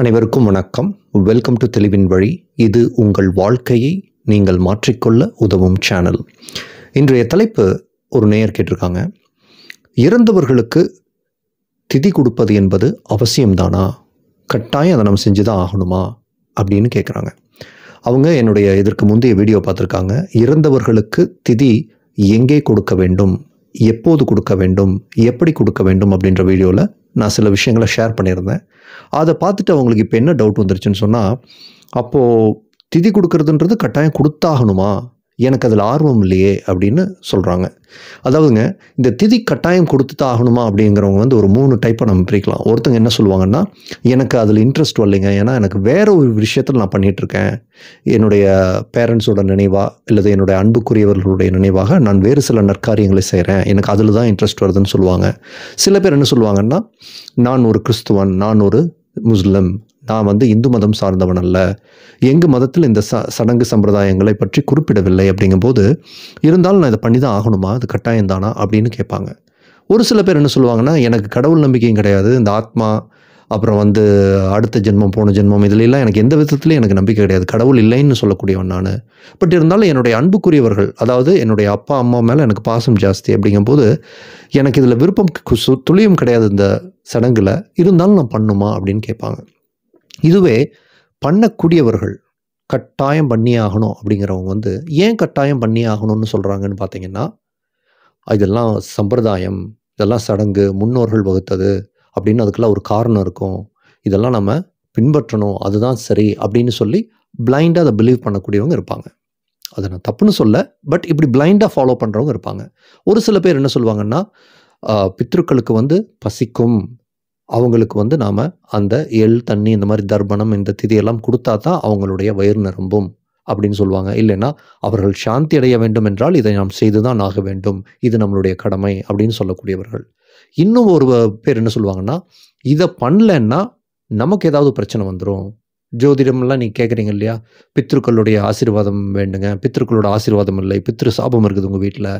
அனைவருக்கும் வணக்கம் welcome to தெளிவின் வழி இது உங்கள் வாழ்க்கையை நீங்கள் மாற்றிக்கொள்ள உதவும் சேனல் இன்றைய தலைப்பு ஒரு நேயர் கேட்டிருக்காங்க இறந்தவர்களுக்கு திதி கொடுப்பது என்பது அவசியம்தானா கட்டாயம் அதை நம்ம செஞ்சு தான் ஆகணுமா அப்படின்னு கேட்குறாங்க அவங்க என்னுடைய இதற்கு முந்தைய வீடியோ பார்த்துருக்காங்க இறந்தவர்களுக்கு திதி எங்கே கொடுக்க வேண்டும் எப்போது கொடுக்க வேண்டும் எப்படி கொடுக்க வேண்டும் அப்படின்ற வீடியோவில் நான் சில விஷயங்களை ஷேர் பண்ணியிருந்தேன் அதை பார்த்துட்டு அவங்களுக்கு இப்போ என்ன டவுட் வந்துருச்சுன்னு சொன்னால் அப்போது திதி கொடுக்குறதுன்றது கட்டாயம் கொடுத்தாகணுமா எனக்கு அதில் ஆர்வம் இல்லையே அப்படின்னு சொல்கிறாங்க அதாவதுங்க இந்த திதி கட்டாயம் கொடுத்து தான் ஆகணுமா அப்படிங்கிறவங்க வந்து ஒரு மூணு டைப்பை நம்ம பிரிக்கலாம் ஒருத்தங்க என்ன சொல்லுவாங்கன்னா எனக்கு அதில் இன்ட்ரெஸ்ட் வரலைங்க ஏன்னா எனக்கு வேறு ஒரு விஷயத்தில் நான் பண்ணிகிட்ருக்கேன் என்னுடைய பேரண்ட்ஸோட நினைவாக அல்லது என்னுடைய அன்புக்குரியவர்களுடைய நினைவாக நான் வேறு சில நற்காரியங்களை செய்கிறேன் எனக்கு அதில் தான் இன்ட்ரெஸ்ட் வருதுன்னு சொல்லுவாங்க சில பேர் என்ன சொல்லுவாங்கன்னா நான் ஒரு கிறிஸ்துவன் நான் ஒரு முஸ்லிம் நான் வந்து இந்து மதம் சார்ந்தவன் அல்ல எங்கள் மதத்தில் இந்த ச சடங்கு சம்பிரதாயங்களை பற்றி குறிப்பிடவில்லை அப்படிங்கும்போது இருந்தாலும் நான் இதை பண்ணி தான் ஆகணுமா அது கட்டாயம் தானா அப்படின்னு கேட்பாங்க ஒரு சில பேர் என்ன சொல்லுவாங்கன்னா எனக்கு கடவுள் நம்பிக்கையும் கிடையாது இந்த ஆத்மா அப்புறம் வந்து அடுத்த ஜென்மம் போன ஜென்மம் இதுலெல்லாம் எனக்கு எந்த விதத்துலையும் எனக்கு நம்பிக்கை கிடையாது கடவுள் இல்லைன்னு சொல்லக்கூடியவன் நான் பட் இருந்தாலும் என்னுடைய அன்புக்குரியவர்கள் அதாவது என்னுடைய அப்பா அம்மா மேலே எனக்கு பாசம் ஜாஸ்தி அப்படிங்கும்போது எனக்கு இதில் விருப்பம் துளியும் கிடையாது இந்த சடங்கில் இருந்தாலும் நான் பண்ணுமா அப்படின்னு கேட்பாங்க இதுவே பண்ணக்கூடியவர்கள் கட்டாயம் பண்ணி ஆகணும் அப்படிங்கிறவங்க வந்து ஏன் கட்டாயம் பண்ணி ஆகணும்னு சொல்கிறாங்கன்னு பார்த்தீங்கன்னா இதெல்லாம் சம்பிரதாயம் இதெல்லாம் சடங்கு முன்னோர்கள் வகுத்தது அப்படின்னு அதுக்கெல்லாம் ஒரு காரணம் இருக்கும் இதெல்லாம் நம்ம பின்பற்றணும் அதுதான் சரி அப்படின்னு சொல்லி பிளைண்டாக அதை பிலீவ் பண்ணக்கூடியவங்க இருப்பாங்க அதை நான் தப்புன்னு சொல்ல பட் இப்படி பிளைண்டாக ஃபாலோ பண்ணுறவங்க இருப்பாங்க ஒரு சில பேர் என்ன சொல்லுவாங்கன்னா பித்ருக்களுக்கு வந்து பசிக்கும் அவங்களுக்கு வந்து நாம் அந்த எள் தண்ணி இந்த மாதிரி தர்ப்பணம் இந்த திதியெல்லாம் கொடுத்தா தான் அவங்களுடைய வயிறு நிரம்பும் அப்படின்னு சொல்லுவாங்க இல்லைன்னா அவர்கள் சாந்தி அடைய வேண்டும் என்றால் இதை நாம் செய்து தான் ஆக வேண்டும் இது நம்மளுடைய கடமை அப்படின்னு சொல்லக்கூடியவர்கள் இன்னும் ஒரு பேர் என்ன சொல்லுவாங்கன்னா இதை பண்ணலன்னா நமக்கு ஏதாவது பிரச்சனை வந்துடும் ஜோதிடம்லாம் நீங்கள் கேட்குறீங்க இல்லையா பித்திருக்களுடைய ஆசீர்வாதம் வேண்டுங்க பித்திருக்களோட ஆசீர்வாதம் இல்லை பித்ரு சாபம் இருக்குது உங்கள் வீட்டில்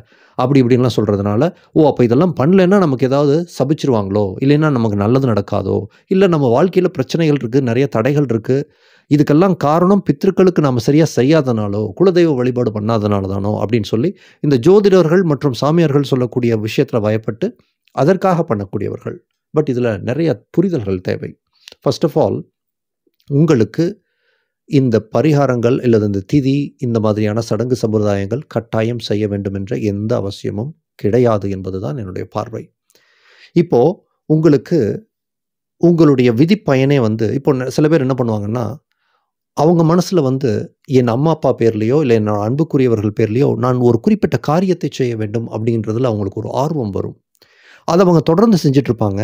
அப்படி இப்படின்லாம் சொல்கிறதுனால ஓ அப்போ இதெல்லாம் பண்ணலைன்னா நமக்கு ஏதாவது சபிச்சிருவாங்களோ இல்லைன்னா நமக்கு நல்லது நடக்காதோ இல்லை நம்ம வாழ்க்கையில் பிரச்சனைகள் இருக்குது நிறைய தடைகள் இருக்குது இதுக்கெல்லாம் காரணம் பித்திருக்களுக்கு நாம் சரியாக செய்யாதனாலோ குலதெய்வ வழிபாடு பண்ணாதனால தானோ அப்படின்னு சொல்லி இந்த ஜோதிடர்கள் மற்றும் சாமியார்கள் சொல்லக்கூடிய விஷயத்தில் பயப்பட்டு அதற்காக பண்ணக்கூடியவர்கள் பட் இதில் நிறைய புரிதல்கள் தேவை ஃபர்ஸ்ட் ஆஃப் ஆல் உங்களுக்கு இந்த பரிகாரங்கள் அல்லது இந்த திதி இந்த மாதிரியான சடங்கு சம்பிரதாயங்கள் கட்டாயம் செய்ய வேண்டும் என்ற எந்த அவசியமும் கிடையாது என்பதுதான் என்னுடைய பார்வை இப்போ உங்களுக்கு உங்களுடைய விதி பயனே வந்து இப்போ சில பேர் என்ன பண்ணுவாங்கன்னா அவங்க மனசில் வந்து என் அம்மா அப்பா பேர்லேயோ இல்லை என் அன்புக்குரியவர்கள் பேர்லேயோ நான் ஒரு குறிப்பிட்ட காரியத்தை செய்ய வேண்டும் அப்படின்றதுல அவங்களுக்கு ஒரு ஆர்வம் வரும் அதை அவங்க தொடர்ந்து செஞ்சிட்ருப்பாங்க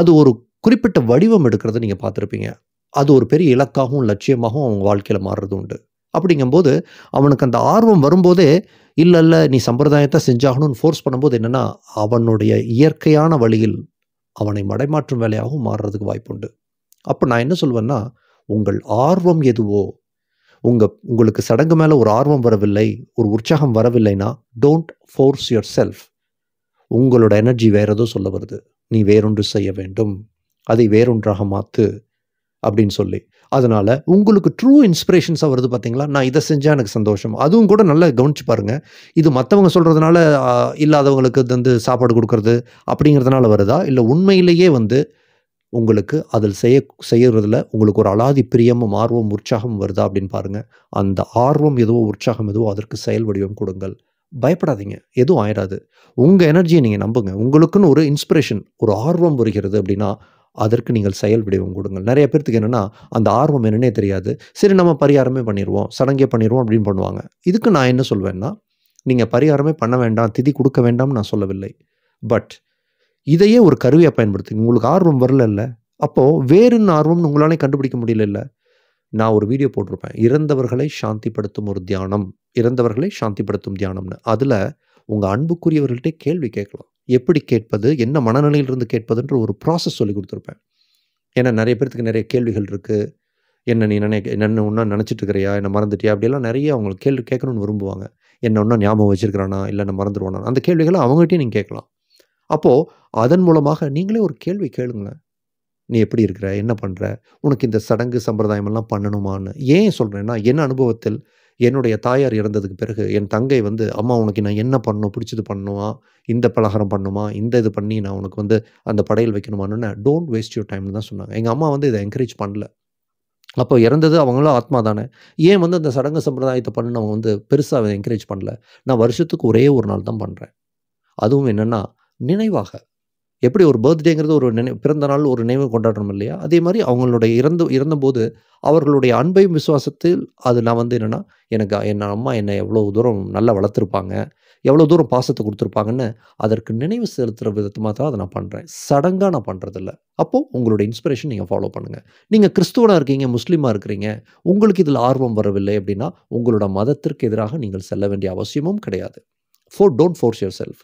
அது ஒரு குறிப்பிட்ட வடிவம் எடுக்கிறத நீங்கள் பார்த்துருப்பீங்க அது ஒரு பெரிய இலக்காகவும் லட்சியமாகவும் அவங்க வாழ்க்கையில் மாறுறது உண்டு அப்படிங்கும்போது அவனுக்கு அந்த ஆர்வம் வரும்போதே இல்லை இல்லை நீ சம்பிரதாயத்தை செஞ்சாகணும்னு ஃபோர்ஸ் பண்ணும்போது என்னென்னா அவனுடைய இயற்கையான வழியில் அவனை மடைமாற்றும் வேலையாகவும் மாறுறதுக்கு வாய்ப்பு உண்டு அப்போ நான் என்ன சொல்வேன்னா உங்கள் ஆர்வம் எதுவோ உங்கள் உங்களுக்கு சடங்கு மேலே ஒரு ஆர்வம் வரவில்லை ஒரு உற்சாகம் வரவில்லைன்னா டோன்ட் ஃபோர்ஸ் யுவர் செல்ஃப் உங்களோட எனர்ஜி வேறு ஏதோ சொல்ல வருது நீ வேறொன்று செய்ய வேண்டும் அதை வேறொன்றாக மாற்று அப்படின்னு சொல்லி அதனால் உங்களுக்கு ட்ரூ இன்ஸ்பிரேஷன்ஸாக வருது பார்த்தீங்களா நான் இதை செஞ்சால் எனக்கு சந்தோஷம் அதுவும் கூட நல்லா கவனிச்சு பாருங்கள் இது மற்றவங்க சொல்கிறதுனால இல்லாதவங்களுக்கு வந்து சாப்பாடு கொடுக்கறது அப்படிங்கிறதுனால வருதா இல்லை உண்மையிலேயே வந்து உங்களுக்கு அதில் செய்ய செய்கிறதுல உங்களுக்கு ஒரு அலாதி பிரியமும் ஆர்வம் உற்சாகம் வருதா அப்படின்னு பாருங்கள் அந்த ஆர்வம் எதுவோ உற்சாகம் எதுவோ அதற்கு செயல் வடிவம் கொடுங்கள் பயப்படாதீங்க எதுவும் ஆயிடாது உங்கள் எனர்ஜியை நீங்கள் நம்புங்க உங்களுக்குன்னு ஒரு இன்ஸ்பிரேஷன் ஒரு ஆர்வம் வருகிறது அப்படின்னா அதற்கு நீங்கள் செயல் விடவும் கொடுங்கள் நிறைய பேர்த்துக்கு என்னென்னா அந்த ஆர்வம் என்னன்னே தெரியாது சரி நம்ம பரிகாரமே பண்ணிடுவோம் சடங்கே பண்ணிடுவோம் அப்படின்னு பண்ணுவாங்க இதுக்கு நான் என்ன சொல்வேன்னா நீங்கள் பரிகாரமே பண்ண வேண்டாம் திதி கொடுக்க வேண்டாம்னு நான் சொல்லவில்லை பட் இதையே ஒரு கருவியாக பயன்படுத்தி உங்களுக்கு ஆர்வம் வரல இல்லை அப்போது வேறுன்னு ஆர்வம்னு உங்களாலே கண்டுபிடிக்க முடியல இல்லை நான் ஒரு வீடியோ போட்டிருப்பேன் இறந்தவர்களை சாந்திப்படுத்தும் ஒரு தியானம் இறந்தவர்களை சாந்திப்படுத்தும் தியானம்னு அதில் உங்கள் அன்புக்குரியவர்கள்ட்டே கேள்வி கேட்கலாம் எப்படி கேட்பது என்ன மனநிலையிலிருந்து கேட்பதுன்ற ஒரு ப்ராசஸ் சொல்லி கொடுத்துருப்பேன் ஏன்னா நிறைய பேர்த்துக்கு நிறைய கேள்விகள் இருக்குது என்ன நீ நினை என்ன ஒன்றா நினச்சிட்டு இருக்கிறியா என்ன மறந்துட்டியா அப்படியெல்லாம் நிறைய அவங்களுக்கு கேள்வி கேட்கணும்னு விரும்புவாங்க என்ன ஒன்றா ஞாபகம் வச்சுருக்கிறானா இல்லை நான் மறந்துடுவானா அந்த கேள்விகளை அவங்ககிட்டயும் நீங்கள் கேட்கலாம் அப்போது அதன் மூலமாக நீங்களே ஒரு கேள்வி கேளுங்களேன் நீ எப்படி இருக்கிற என்ன பண்ணுற உனக்கு இந்த சடங்கு சம்பிரதாயமெல்லாம் பண்ணணுமான்னு ஏன் சொல்கிறேன்னா என்ன அனுபவத்தில் என்னுடைய தாயார் இறந்ததுக்கு பிறகு என் தங்கை வந்து அம்மா உனக்கு நான் என்ன பண்ணணும் பிடிச்சது பண்ணுமா இந்த பலகாரம் பண்ணுமா இந்த இது பண்ணி நான் உனக்கு வந்து அந்த படையில் வைக்கணுமான்னு டோன்ட் வேஸ்ட் யூர் டைம்னு தான் சொன்னாங்க எங்கள் அம்மா வந்து இதை என்கரேஜ் பண்ணல அப்போ இறந்தது அவங்களும் ஆத்மா தானே ஏன் வந்து அந்த சடங்கு சம்பிரதாயத்தை பண்ணு அவங்க வந்து பெருசாக என்கரேஜ் பண்ணல நான் வருஷத்துக்கு ஒரே ஒரு நாள் தான் பண்ணுறேன் அதுவும் என்னென்னா நினைவாக எப்படி ஒரு பர்த்டேங்கிறது ஒரு நினை பிறந்த நாள் ஒரு நினைவு கொண்டாடுறோம் இல்லையா அதே மாதிரி அவங்களுடைய இறந்து இறந்தபோது அவர்களுடைய அன்பையும் விசுவாசத்தில் அது நான் வந்து என்னென்னா எனக்கு என் அம்மா என்னை எவ்வளோ தூரம் நல்லா வளர்த்துருப்பாங்க எவ்வளோ தூரம் பாசத்தை கொடுத்துருப்பாங்கன்னு அதற்கு நினைவு செலுத்துகிற விதத்தை தான் அதை நான் பண்ணுறேன் சடங்காக நான் பண்ணுறதில்ல அப்போது உங்களுடைய இன்ஸ்பிரேஷன் நீங்கள் ஃபாலோ பண்ணுங்கள் நீங்கள் கிறிஸ்துவனாக இருக்கீங்க முஸ்லீமாக இருக்கிறீங்க உங்களுக்கு இதில் ஆர்வம் வரவில்லை அப்படின்னா உங்களோட மதத்திற்கு எதிராக நீங்கள் செல்ல வேண்டிய அவசியமும் கிடையாது for don't force yourself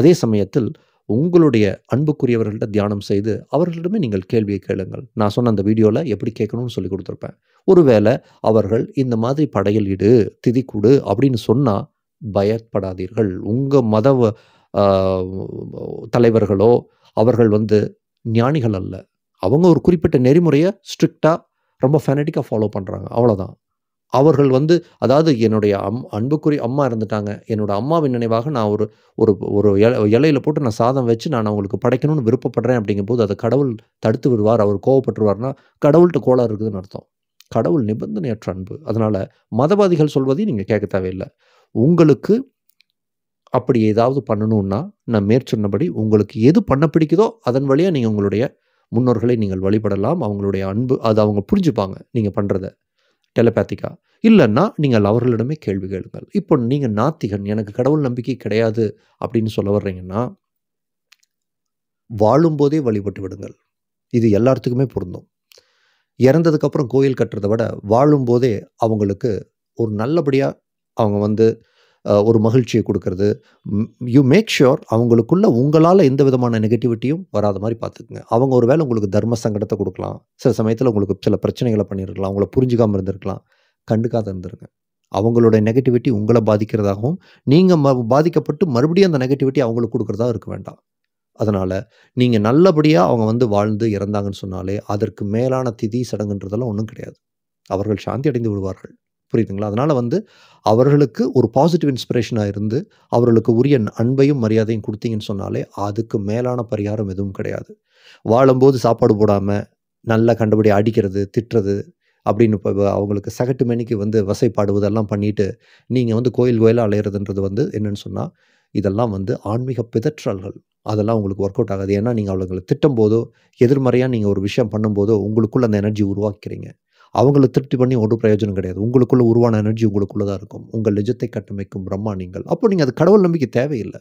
அதே சமயத்தில் உங்களுடைய அன்புக்குரியவர்கள்ட்ட தியானம் செய்து அவர்களிடமே நீங்கள் கேள்வியை கேளுங்கள் நான் சொன்ன அந்த வீடியோவில் எப்படி கேட்கணும்னு சொல்லி கொடுத்துருப்பேன் ஒருவேளை அவர்கள் இந்த மாதிரி படையலிடு இடு திதி கொடு அப்படின்னு சொன்னால் பயப்படாதீர்கள் உங்கள் மத தலைவர்களோ அவர்கள் வந்து ஞானிகள் அல்ல அவங்க ஒரு குறிப்பிட்ட நெறிமுறையை ஸ்ட்ரிக்டாக ரொம்ப ஃபேனட்டிக்காக ஃபாலோ பண்ணுறாங்க அவ்வளோதான் அவர்கள் வந்து அதாவது என்னுடைய அம் அன்புக்குரிய அம்மா இருந்துட்டாங்க என்னோடய அம்மாவின் நினைவாக நான் ஒரு ஒரு ஒரு இலையில் போட்டு நான் சாதம் வச்சு நான் அவங்களுக்கு படைக்கணும்னு விருப்பப்படுறேன் அப்படிங்கும்போது அதை கடவுள் தடுத்து விடுவார் அவர் கோவப்பட்டுருவார்னா கடவுள்கிட்ட கோளாறு இருக்குதுன்னு அர்த்தம் கடவுள் நிபந்தனையற்ற அன்பு அதனால் மதவாதிகள் சொல்வதையும் நீங்கள் கேட்க தேவையில்லை உங்களுக்கு அப்படி ஏதாவது பண்ணணும்னா நான் மேற்சொன்னபடி உங்களுக்கு எது பண்ண பிடிக்குதோ அதன் வழியாக நீங்கள் உங்களுடைய முன்னோர்களை நீங்கள் வழிபடலாம் அவங்களுடைய அன்பு அது அவங்க புரிஞ்சுப்பாங்க நீங்கள் பண்ணுறதை டெலபேத்திக்கா இல்லைன்னா நீங்கள் அவர்களிடமே கேள்வி கேளுங்கள் இப்போ நீங்கள் நாத்திகன் எனக்கு கடவுள் நம்பிக்கை கிடையாது அப்படின்னு சொல்ல வர்றீங்கன்னா வாழும்போதே வழிபட்டு விடுங்கள் இது எல்லாத்துக்குமே பொருந்தும் இறந்ததுக்கப்புறம் கோயில் கட்டுறதை விட வாழும்போதே அவங்களுக்கு ஒரு நல்லபடியாக அவங்க வந்து ஒரு மகிழ்ச்சியை கொடுக்கறது யூ மேக் ஷுர் அவங்களுக்குள்ள உங்களால் எந்த விதமான நெகட்டிவிட்டியும் வராத மாதிரி பார்த்துக்குங்க அவங்க ஒரு வேலை உங்களுக்கு தர்ம சங்கடத்தை கொடுக்கலாம் சில சமயத்தில் உங்களுக்கு சில பிரச்சனைகளை பண்ணியிருக்கலாம் அவங்கள புரிஞ்சுக்காமல் இருந்திருக்கலாம் கண்டுக்காத இருந்துருங்க அவங்களோட நெகட்டிவிட்டி உங்களை பாதிக்கிறதாகவும் நீங்கள் ம பாதிக்கப்பட்டு மறுபடியும் அந்த நெகட்டிவிட்டி அவங்களுக்கு கொடுக்குறதா இருக்க வேண்டாம் அதனால் நீங்கள் நல்லபடியாக அவங்க வந்து வாழ்ந்து இறந்தாங்கன்னு சொன்னாலே அதற்கு மேலான திதி சடங்குன்றதெல்லாம் ஒன்றும் கிடையாது அவர்கள் சாந்தி அடைந்து விடுவார்கள் புரியுதுங்களா அதனால் வந்து அவர்களுக்கு ஒரு பாசிட்டிவ் இன்ஸ்பிரேஷனாக இருந்து அவர்களுக்கு உரிய அன்பையும் மரியாதையும் கொடுத்தீங்கன்னு சொன்னாலே அதுக்கு மேலான பரிகாரம் எதுவும் கிடையாது வாழும்போது சாப்பாடு போடாமல் நல்லா கண்டுபிடி அடிக்கிறது திட்டுறது அப்படின்னு இப்போ அவங்களுக்கு சகட்டு மணிக்கு வந்து வசைப்பாடுவதெல்லாம் பண்ணிவிட்டு நீங்கள் வந்து கோயில் கோயிலாக அலையிறதுன்றது வந்து என்னென்னு சொன்னால் இதெல்லாம் வந்து ஆன்மீக பிதற்றல்கள் அதெல்லாம் உங்களுக்கு ஒர்க் அவுட் ஆகாது ஏன்னா நீங்கள் அவளுங்களை திட்டம் போதோ எதிர்மறையாக நீங்கள் ஒரு விஷயம் பண்ணும்போதோ உங்களுக்குள்ள அந்த எனர்ஜி உருவாக்கிறீங்க அவங்கள திருப்தி பண்ணி ஒன்றும் பிரயோஜனம் கிடையாது உங்களுக்குள்ளே உருவான எனர்ஜி உங்களுக்குள்ளே தான் இருக்கும் உங்கள் நிஜத்தை கட்டமைக்கும் பிரம்மா நீங்கள் அப்போ நீங்கள் அது கடவுள் நம்பிக்கை தேவையில்லை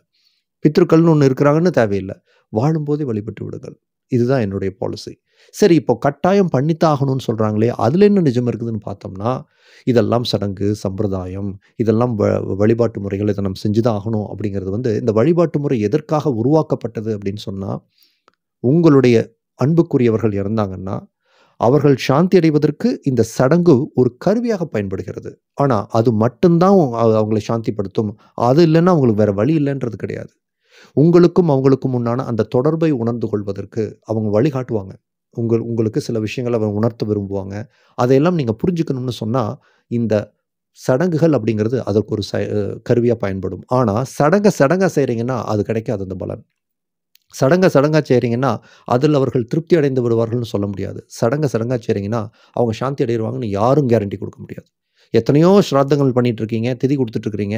பித்திருக்கள்னு ஒன்று இருக்கிறாங்கன்னு தேவையில்லை வாழும்போதே வழிபட்டு விடுங்கள் இதுதான் என்னுடைய பாலிசி சரி இப்போ கட்டாயம் பண்ணித்தாகணும்னு சொல்கிறாங்களே அதில் என்ன நிஜம் இருக்குதுன்னு பார்த்தோம்னா இதெல்லாம் சடங்கு சம்பிரதாயம் இதெல்லாம் வ வழிபாட்டு முறைகள் இதை நம்ம செஞ்சு தான் ஆகணும் அப்படிங்கிறது வந்து இந்த வழிபாட்டு முறை எதற்காக உருவாக்கப்பட்டது அப்படின்னு சொன்னால் உங்களுடைய அன்புக்குரியவர்கள் இறந்தாங்கன்னா அவர்கள் சாந்தி அடைவதற்கு இந்த சடங்கு ஒரு கருவியாக பயன்படுகிறது ஆனால் அது மட்டும்தான் அவங்களை சாந்திப்படுத்தும் அது இல்லைன்னா அவங்களுக்கு வேறு வழி இல்லைன்றது கிடையாது உங்களுக்கும் அவங்களுக்கும் முன்னான அந்த தொடர்பை உணர்ந்து கொள்வதற்கு அவங்க வழிகாட்டுவாங்க உங்கள் உங்களுக்கு சில விஷயங்களை அவங்க உணர்த்த விரும்புவாங்க அதையெல்லாம் நீங்கள் புரிஞ்சுக்கணும்னு சொன்னால் இந்த சடங்குகள் அப்படிங்கிறது அதற்கு ஒரு கருவியாக பயன்படும் ஆனால் சடங்கை சடங்காக செய்கிறீங்கன்னா அது கிடைக்காது அந்த பலன் சடங்க சடங்காக செய்கிறீங்கன்னா அதில் அவர்கள் திருப்தி அடைந்து விடுவார்கள்னு சொல்ல முடியாது சடங்கு சடங்காக செய்கிறீங்கன்னா அவங்க சாந்தி அடைவாங்கன்னு யாரும் கேரண்டி கொடுக்க முடியாது எத்தனையோ ஸ்ராத்தங்கள் பண்ணிட்டு இருக்கீங்க திதி கொடுத்துட்ருக்கீங்க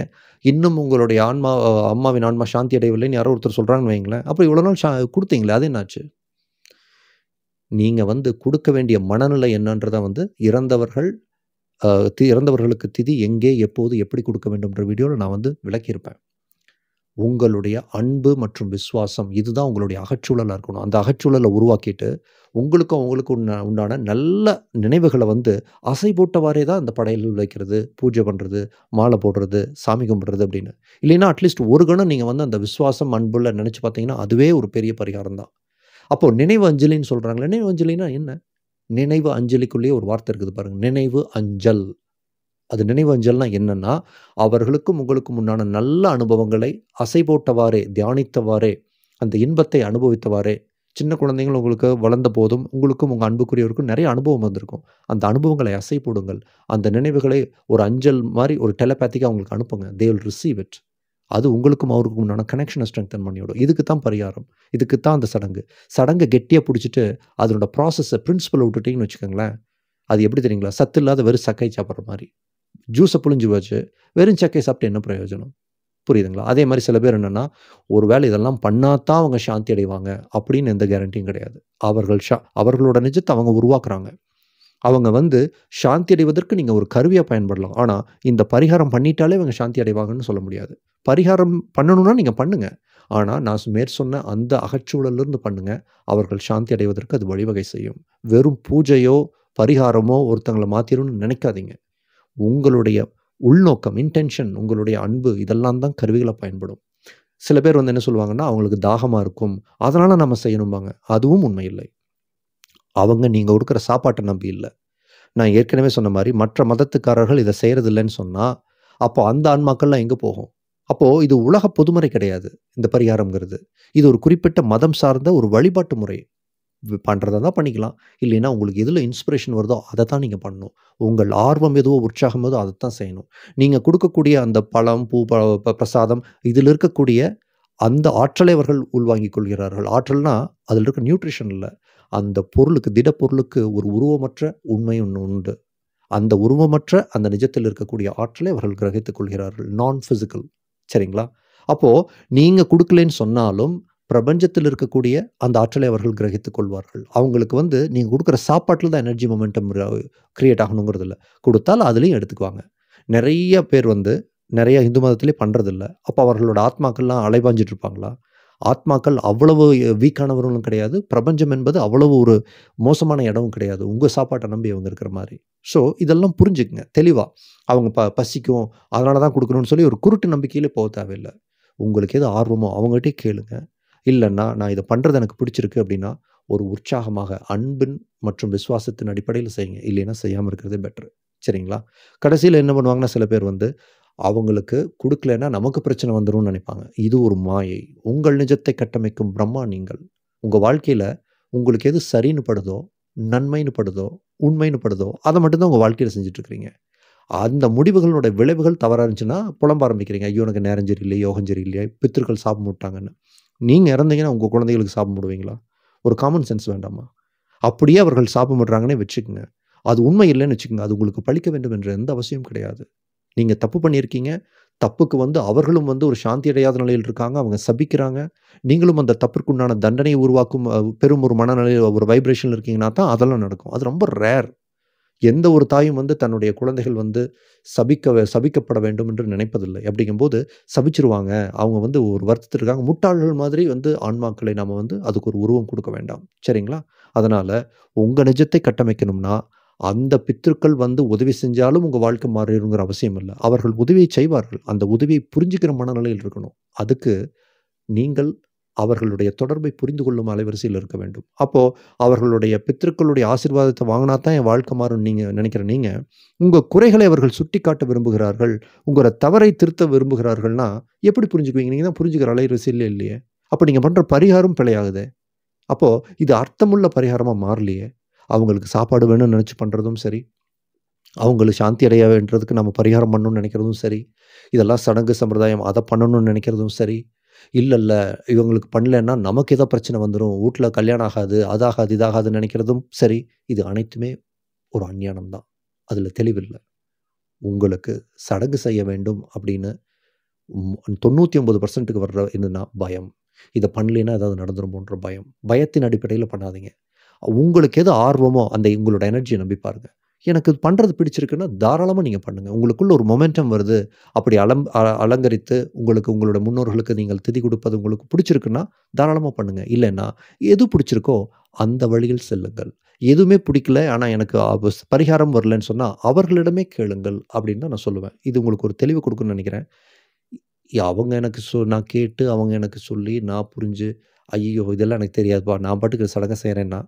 இன்னும் உங்களுடைய ஆன்மா அம்மாவின் ஆன்மா சாந்தி அடையவில்லைன்னு யாரோ ஒருத்தர் சொல்கிறாங்கன்னு வைங்களேன் அப்புறம் இவ்வளோ நாள் ஷா கொடுத்தீங்களே அது என்னாச்சு நீங்கள் வந்து கொடுக்க வேண்டிய மனநிலை என்னன்றதை வந்து இறந்தவர்கள் இறந்தவர்களுக்கு திதி எங்கே எப்போது எப்படி கொடுக்க வேண்டும்ன்ற வீடியோவில் நான் வந்து விளக்கியிருப்பேன் உங்களுடைய அன்பு மற்றும் விஸ்வாசம் இதுதான் உங்களுடைய அகச்சூழலாக இருக்கணும் அந்த அகச்சூழலை உருவாக்கிட்டு உங்களுக்கும் அவங்களுக்கு உண்டான நல்ல நினைவுகளை வந்து அசை போட்டவாறே தான் அந்த படையல் வைக்கிறது பூஜை பண்ணுறது மாலை போடுறது சாமி கும்பிட்றது அப்படின்னு இல்லைன்னா அட்லீஸ்ட் ஒரு கணம் நீங்கள் வந்து அந்த விஸ்வாசம் அன்புள்ள நினச்சி பார்த்தீங்கன்னா அதுவே ஒரு பெரிய பரிகாரம் தான் அப்போது நினைவு அஞ்சலின்னு சொல்கிறாங்களே நினைவு அஞ்சலின்னா என்ன நினைவு அஞ்சலிக்குள்ளேயே ஒரு வார்த்தை இருக்குது பாருங்கள் நினைவு அஞ்சல் அது நினைவஞ்சல்னா என்னன்னா அவர்களுக்கும் உங்களுக்கும் உண்டான நல்ல அனுபவங்களை அசை போட்டவாறே தியானித்தவாறே அந்த இன்பத்தை அனுபவித்தவாறே சின்ன குழந்தைங்கள் உங்களுக்கு வளர்ந்த போதும் உங்களுக்கும் உங்கள் அன்புக்குரியவருக்கும் நிறைய அனுபவம் வந்திருக்கும் அந்த அனுபவங்களை அசை போடுங்கள் அந்த நினைவுகளை ஒரு அஞ்சல் மாதிரி ஒரு டெலபேத்திக்காக அவங்களுக்கு அனுப்புங்க தே வில் ரிசீவ் இட் அது உங்களுக்கும் அவருக்கும் உண்டான கனெக்ஷனை ஸ்ட்ரெங்தன் பண்ணிவிடும் இதுக்கு தான் பரிகாரம் இதுக்கு தான் அந்த சடங்கு சடங்கை கெட்டியாக பிடிச்சிட்டு அதனோட ப்ராசஸை பிரின்சிபல் விட்டுட்டிங்கன்னு வச்சுக்கோங்களேன் அது எப்படி தெரியுங்களா சத்து இல்லாத வெறும் சக்கை சாப்பிட்ற மாதிரி ஜூஸை புழிஞ்சு போச்சு வெறும் சக்கை சாப்பிட்டு என்ன பிரயோஜனம் புரியுதுங்களா அதே மாதிரி சில பேர் என்னென்னா ஒரு வேளை இதெல்லாம் பண்ணாதான் அவங்க சாந்தி அடைவாங்க அப்படின்னு எந்த கேரண்டியும் கிடையாது அவர்கள் ஷா அவர்களோட நிஜத்தை அவங்க உருவாக்குறாங்க அவங்க வந்து சாந்தி அடைவதற்கு நீங்கள் ஒரு கருவியாக பயன்படலாம் ஆனால் இந்த பரிகாரம் பண்ணிட்டாலே இவங்க சாந்தி அடைவாங்கன்னு சொல்ல முடியாது பரிகாரம் பண்ணணும்னா நீங்கள் பண்ணுங்கள் ஆனால் நான் மேற் சொன்ன அந்த அகச்சூழலிருந்து பண்ணுங்கள் அவர்கள் சாந்தி அடைவதற்கு அது வழிவகை செய்யும் வெறும் பூஜையோ பரிகாரமோ ஒருத்தங்களை மாற்றிடும்னு நினைக்காதீங்க உங்களுடைய உள்நோக்கம் இன்டென்ஷன் உங்களுடைய அன்பு இதெல்லாம் தான் கருவிகளை பயன்படும் சில பேர் வந்து என்ன சொல்லுவாங்கன்னா அவங்களுக்கு தாகமாக இருக்கும் அதனால் நம்ம செய்யணும்பாங்க அதுவும் உண்மை இல்லை அவங்க நீங்கள் கொடுக்குற சாப்பாட்டை நம்பி இல்லை நான் ஏற்கனவே சொன்ன மாதிரி மற்ற மதத்துக்காரர்கள் இதை செய்கிறதில்லைன்னு சொன்னால் அப்போ அந்த ஆன்மாக்கள்லாம் எங்கே போகும் அப்போது இது உலக பொதுமுறை கிடையாது இந்த பரிகாரங்கிறது இது ஒரு குறிப்பிட்ட மதம் சார்ந்த ஒரு வழிபாட்டு முறை பண்ணுறதா தான் பண்ணிக்கலாம் இல்லைன்னா உங்களுக்கு எதில் இன்ஸ்பிரேஷன் வருதோ அதை தான் நீங்கள் பண்ணணும் உங்கள் ஆர்வம் எதுவோ உற்சாகம் எதுவோ அதை தான் செய்யணும் நீங்கள் கொடுக்கக்கூடிய அந்த பழம் பூ பிரசாதம் இதில் இருக்கக்கூடிய அந்த ஆற்றலை அவர்கள் உள்வாங்கிக் கொள்கிறார்கள் ஆற்றல்னால் அதில் இருக்க நியூட்ரிஷன் இல்லை அந்த பொருளுக்கு திடப்பொருளுக்கு ஒரு உருவமற்ற உண்மை ஒன்று உண்டு அந்த உருவமற்ற அந்த நிஜத்தில் இருக்கக்கூடிய ஆற்றலை அவர்கள் கிரகித்துக் கொள்கிறார்கள் நான் ஃபிசிக்கல் சரிங்களா அப்போது நீங்கள் கொடுக்கலன்னு சொன்னாலும் பிரபஞ்சத்தில் இருக்கக்கூடிய அந்த ஆற்றலை அவர்கள் கிரகித்துக் கொள்வார்கள் அவங்களுக்கு வந்து நீங்கள் கொடுக்குற சாப்பாட்டில் தான் எனர்ஜி மொமெண்டம் க்ரியேட் ஆகணுங்கிறதில்ல கொடுத்தால் அதுலேயும் எடுத்துக்குவாங்க நிறைய பேர் வந்து நிறைய இந்து மதத்திலே பண்ணுறதில்ல அப்போ அவர்களோட ஆத்மாக்கள்லாம் அலைபாஞ்சிட்டு இருப்பாங்களா ஆத்மாக்கள் அவ்வளவு வீக்கானவர்களும் கிடையாது பிரபஞ்சம் என்பது அவ்வளவு ஒரு மோசமான இடமும் கிடையாது உங்கள் சாப்பாட்டை நம்பி அவங்க இருக்கிற மாதிரி ஸோ இதெல்லாம் புரிஞ்சுக்குங்க தெளிவாக அவங்க ப பசிக்கும் அதனால தான் கொடுக்கணும்னு சொல்லி ஒரு குருட்டு நம்பிக்கையிலே போக தேவையில்லை உங்களுக்கு எது ஆர்வமோ அவங்ககிட்டே கேளுங்கள் இல்லைன்னா நான் இதை பண்ணுறது எனக்கு பிடிச்சிருக்கு அப்படின்னா ஒரு உற்சாகமாக அன்பின் மற்றும் விசுவாசத்தின் அடிப்படையில் செய்யுங்க இல்லைன்னா செய்யாமல் இருக்கிறதே பெட்ரு சரிங்களா கடைசியில் என்ன பண்ணுவாங்கன்னா சில பேர் வந்து அவங்களுக்கு கொடுக்கலன்னா நமக்கு பிரச்சனை வந்துடும் நினைப்பாங்க இது ஒரு மாயை உங்கள் நிஜத்தை கட்டமைக்கும் பிரம்மா நீங்கள் உங்கள் வாழ்க்கையில் உங்களுக்கு எது சரின்னு படுதோ நன்மைன்னு படுதோ உண்மைன்னு படுதோ அதை மட்டும்தான் உங்கள் வாழ்க்கையில் செஞ்சுட்ருக்கிறீங்க அந்த முடிவுகளோட விளைவுகள் தவறாக இருந்துச்சுன்னா புலம்ப ஆரம்பிக்கிறீங்க ஐயோ எனக்கு நேரம் இல்லையே யோகம் இல்லையா பித்திருக்கள் சாப்பிட நீங்கள் இறந்தீங்கன்னா உங்கள் குழந்தைகளுக்கு சாப்பிட முடுவீங்களா ஒரு காமன் சென்ஸ் வேண்டாமா அப்படியே அவர்கள் சாப்பிட்றாங்கன்னே வச்சுக்கோங்க அது உண்மை இல்லைன்னு வச்சுக்கோங்க அது உங்களுக்கு பழிக்க வேண்டும் என்ற எந்த அவசியம் கிடையாது நீங்கள் தப்பு பண்ணியிருக்கீங்க தப்புக்கு வந்து அவர்களும் வந்து ஒரு சாந்தி அடையாத நிலையில் இருக்காங்க அவங்க சபிக்கிறாங்க நீங்களும் அந்த தப்பிற்குண்டான தண்டனையை உருவாக்கும் பெரும் ஒரு மனநிலையில் ஒரு வைப்ரேஷன் இருக்கீங்கன்னா தான் அதெல்லாம் நடக்கும் அது ரொம்ப ரேர் எந்த ஒரு தாயும் வந்து தன்னுடைய குழந்தைகள் வந்து சபிக்க சபிக்கப்பட வேண்டும் என்று நினைப்பதில்லை அப்படிங்கும்போது சபிச்சிருவாங்க அவங்க வந்து ஒரு வருத்தத்திற்காக முட்டாள்கள் மாதிரி வந்து ஆன்மாக்களை நாம் வந்து அதுக்கு ஒரு உருவம் கொடுக்க வேண்டாம் சரிங்களா அதனால் உங்கள் நிஜத்தை கட்டமைக்கணும்னா அந்த பித்திருக்கள் வந்து உதவி செஞ்சாலும் உங்கள் வாழ்க்கை மாறிடுங்கிற அவசியம் இல்லை அவர்கள் உதவியை செய்வார்கள் அந்த உதவியை புரிஞ்சுக்கிற மனநிலையில் இருக்கணும் அதுக்கு நீங்கள் அவர்களுடைய தொடர்பை புரிந்து கொள்ளும் அலைவரிசையில் இருக்க வேண்டும் அப்போது அவர்களுடைய பித்திருக்களுடைய ஆசிர்வாதத்தை வாங்கினா தான் என் வாழ்க்கை மாறும் நீங்கள் நினைக்கிற நீங்கள் உங்கள் குறைகளை அவர்கள் சுட்டி காட்ட விரும்புகிறார்கள் உங்களோட தவறை திருத்த விரும்புகிறார்கள்னா எப்படி புரிஞ்சுக்குவீங்க நீங்கள் தான் புரிஞ்சுக்கிற அலைவரிசையில் இல்லையே அப்போ நீங்கள் பண்ணுற பரிகாரம் பிழையாகுது அப்போது இது அர்த்தமுள்ள பரிகாரமாக மாறலையே அவங்களுக்கு சாப்பாடு வேணும்னு நினச்சி பண்ணுறதும் சரி அவங்களுக்கு சாந்தி அடைய வேண்டதுக்கு நம்ம பரிகாரம் பண்ணணும்னு நினைக்கிறதும் சரி இதெல்லாம் சடங்கு சம்பிரதாயம் அதை பண்ணணும்னு நினைக்கிறதும் சரி இல்லை இல்லை இவங்களுக்கு பண்ணலன்னா நமக்கு எதோ பிரச்சனை வந்துடும் வீட்டில் கல்யாணம் ஆகாது அதாகாது இதாகாதுன்னு நினைக்கிறதும் சரி இது அனைத்துமே ஒரு அஞ்ஞானம் தான் அதில் தெளிவில்லை உங்களுக்கு சடங்கு செய்ய வேண்டும் அப்படின்னு தொண்ணூற்றி ஒம்பது பர்சன்ட்டுக்கு வர்ற என்னென்னா பயம் இதை பண்ணலைன்னா ஏதாவது நடந்துருமோன்ற பயம் பயத்தின் அடிப்படையில் பண்ணாதீங்க உங்களுக்கு எது ஆர்வமோ அந்த உங்களோட எனர்ஜியை நம்பி பாருங்கள் எனக்கு இது பண்ணுறது பிடிச்சிருக்குன்னா தாராளமாக நீங்கள் பண்ணுங்கள் உங்களுக்குள்ள ஒரு மொமெண்டம் வருது அப்படி அலம் அலங்கரித்து உங்களுக்கு உங்களோட முன்னோர்களுக்கு நீங்கள் திதி கொடுப்பது உங்களுக்கு பிடிச்சிருக்குன்னா தாராளமாக பண்ணுங்கள் இல்லைன்னா எது பிடிச்சிருக்கோ அந்த வழியில் செல்லுங்கள் எதுவுமே பிடிக்கல ஆனால் எனக்கு பரிகாரம் வரலன்னு சொன்னால் அவர்களிடமே கேளுங்கள் அப்படின்னு தான் நான் சொல்லுவேன் இது உங்களுக்கு ஒரு தெளிவு கொடுக்குன்னு நினைக்கிறேன் அவங்க எனக்கு சொ நான் கேட்டு அவங்க எனக்கு சொல்லி நான் புரிஞ்சு ஐயோ இதெல்லாம் எனக்கு தெரியாதுப்பா நான் பாட்டுக்கு சடங்கை செய்கிறேன்னா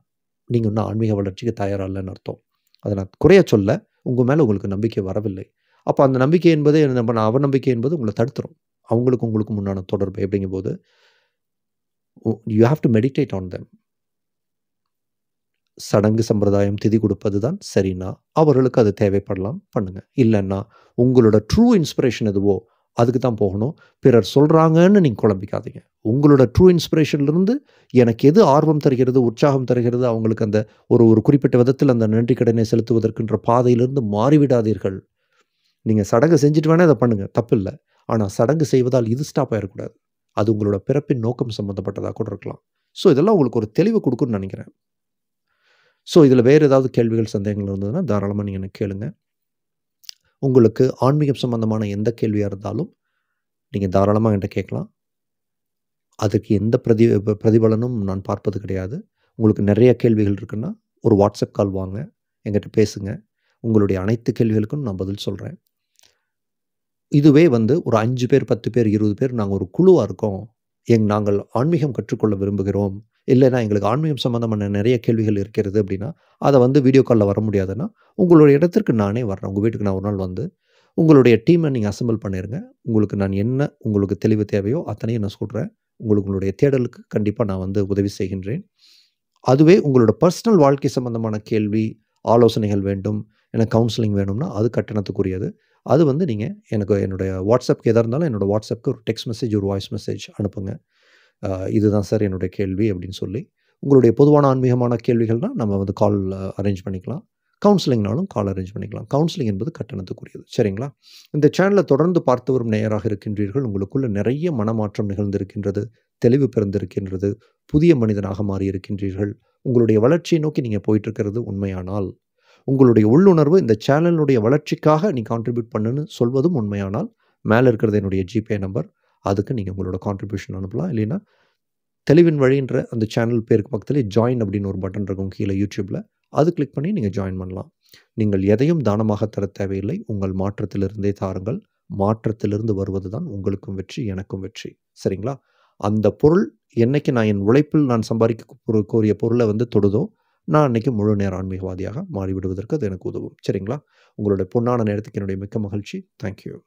நீங்கள் இன்னும் ஆன்மீக வளர்ச்சிக்கு தயாராகலன்னு அர்த்தம் அதை நான் குறைய சொல்ல உங்கள் மேலே உங்களுக்கு நம்பிக்கை வரவில்லை அப்போ அந்த நம்பிக்கை என்பது நம்ம நான் அவநம்பிக்கை என்பது உங்களை தடுத்துரும் அவங்களுக்கு உங்களுக்கு முன்னான தொடர்பு அப்படிங்கும் போது you have to meditate on them சடங்கு சம்பிரதாயம் திதி கொடுப்பது தான் சரின்னா அவர்களுக்கு அது தேவைப்படலாம் பண்ணுங்கள் இல்லைன்னா உங்களோட ட்ரூ இன்ஸ்பிரேஷன் எதுவோ அதுக்கு தான் போகணும் பிறர் சொல்கிறாங்கன்னு நீங்கள் குழம்பிக்காதீங்க உங்களோட ட்ரூ இன்ஸ்பிரேஷன்லேருந்து எனக்கு எது ஆர்வம் தருகிறது உற்சாகம் தருகிறது அவங்களுக்கு அந்த ஒரு ஒரு குறிப்பிட்ட விதத்தில் அந்த நன்றி கடனை செலுத்துவதற்குன்ற பாதையிலிருந்து மாறிவிடாதீர்கள் நீங்கள் சடங்கு செஞ்சுட்டு வேணால் அதை பண்ணுங்கள் தப்பில்லை ஆனால் சடங்கு செய்வதால் இது ஸ்டாப் ஆகிடக்கூடாது அது உங்களோட பிறப்பின் நோக்கம் சம்மந்தப்பட்டதாக கூட இருக்கலாம் ஸோ இதெல்லாம் உங்களுக்கு ஒரு தெளிவு கொடுக்குன்னு நினைக்கிறேன் ஸோ இதில் வேறு ஏதாவது கேள்விகள் சந்தேகங்கள் இருந்ததுன்னா தாராளமாக நீங்கள் எனக்கு கேளுங்கள் உங்களுக்கு ஆன்மீகம் சம்மந்தமான எந்த கேள்வியாக இருந்தாலும் நீங்கள் தாராளமாக என்கிட்ட கேட்கலாம் அதுக்கு எந்த பிரதி பிரதிபலனும் நான் பார்ப்பது கிடையாது உங்களுக்கு நிறைய கேள்விகள் இருக்குன்னா ஒரு வாட்ஸ்அப் கால் வாங்க எங்கிட்ட பேசுங்க உங்களுடைய அனைத்து கேள்விகளுக்கும் நான் பதில் சொல்கிறேன் இதுவே வந்து ஒரு அஞ்சு பேர் பத்து பேர் இருபது பேர் நாங்கள் ஒரு குழுவாக இருக்கோம் எங் நாங்கள் ஆன்மீகம் கற்றுக்கொள்ள விரும்புகிறோம் இல்லைனா எங்களுக்கு ஆன்மீகம் சம்மந்தமான நிறைய கேள்விகள் இருக்கிறது அப்படின்னா அதை வந்து வீடியோ காலில் வர முடியாதுன்னா உங்களுடைய இடத்திற்கு நானே வர்றேன் உங்கள் வீட்டுக்கு நான் ஒரு நாள் வந்து உங்களுடைய டீமை நீங்கள் அசம்பிள் பண்ணிடுங்க உங்களுக்கு நான் என்ன உங்களுக்கு தெளிவு தேவையோ அத்தனையும் நான் சொல்கிறேன் உங்களுக்கு உங்களுடைய தேடலுக்கு கண்டிப்பாக நான் வந்து உதவி செய்கின்றேன் அதுவே உங்களோட பர்சனல் வாழ்க்கை சம்மந்தமான கேள்வி ஆலோசனைகள் வேண்டும் எனக்கு கவுன்சிலிங் வேணும்னா அது கட்டணத்துக்குரியது அது வந்து நீங்கள் எனக்கு என்னுடைய வாட்ஸ்அப்க்கு எதாக இருந்தாலும் என்னோடய வாட்ஸ்அப்க்கு ஒரு டெக்ஸ்ட் மெசேஜ் ஒரு வாய்ஸ் மெசேஜ் அனுப்புங்க இதுதான் சார் என்னுடைய கேள்வி அப்படின்னு சொல்லி உங்களுடைய பொதுவான ஆன்மீகமான கேள்விகள்னால் நம்ம வந்து கால் அரேஞ்ச் பண்ணிக்கலாம் கவுன்சிலிங்னாலும் கால் அரேஞ்ச் பண்ணிக்கலாம் கவுன்சிலிங் என்பது கட்டணத்துக்குரியது சரிங்களா இந்த சேனலை தொடர்ந்து பார்த்து வரும் நேயராக இருக்கின்றீர்கள் உங்களுக்குள்ள நிறைய மனமாற்றம் நிகழ்ந்திருக்கின்றது தெளிவு பிறந்திருக்கின்றது புதிய மனிதனாக மாறியிருக்கின்றீர்கள் உங்களுடைய வளர்ச்சியை நோக்கி நீங்கள் போயிட்டுருக்கிறது உண்மையானால் உங்களுடைய உள்ளுணர்வு இந்த சேனலுடைய வளர்ச்சிக்காக நீ கான்ட்ரிபியூட் பண்ணுன்னு சொல்வதும் உண்மையானால் மேலே இருக்கிறது என்னுடைய ஜிபே நம்பர் அதுக்கு நீங்கள் உங்களோட கான்ட்ரிபியூஷன் அனுப்பலாம் இல்லைன்னா தெளிவின் வழின்ற அந்த சேனல் பேருக்கு பக்கத்தில் ஜாயின் அப்படின்னு ஒரு பட்டன் இருக்கும் கீழே யூடியூப்பில் அது கிளிக் பண்ணி நீங்கள் ஜாயின் பண்ணலாம் நீங்கள் எதையும் தானமாக தர தேவையில்லை உங்கள் மாற்றத்திலிருந்தே தாருங்கள் மாற்றத்திலிருந்து வருவது தான் உங்களுக்கும் வெற்றி எனக்கும் வெற்றி சரிங்களா அந்த பொருள் என்னைக்கு நான் என் உழைப்பில் நான் சம்பாதிக்க கோரிய பொருளை வந்து தொடுதோ நான் அன்னைக்கு முழு நேர ஆன்மீகவாதியாக மாறிவிடுவதற்கு அது எனக்கு உதவும் சரிங்களா உங்களுடைய பொன்னான நேரத்துக்கு என்னுடைய மிக்க மகிழ்ச்சி தேங்க்யூ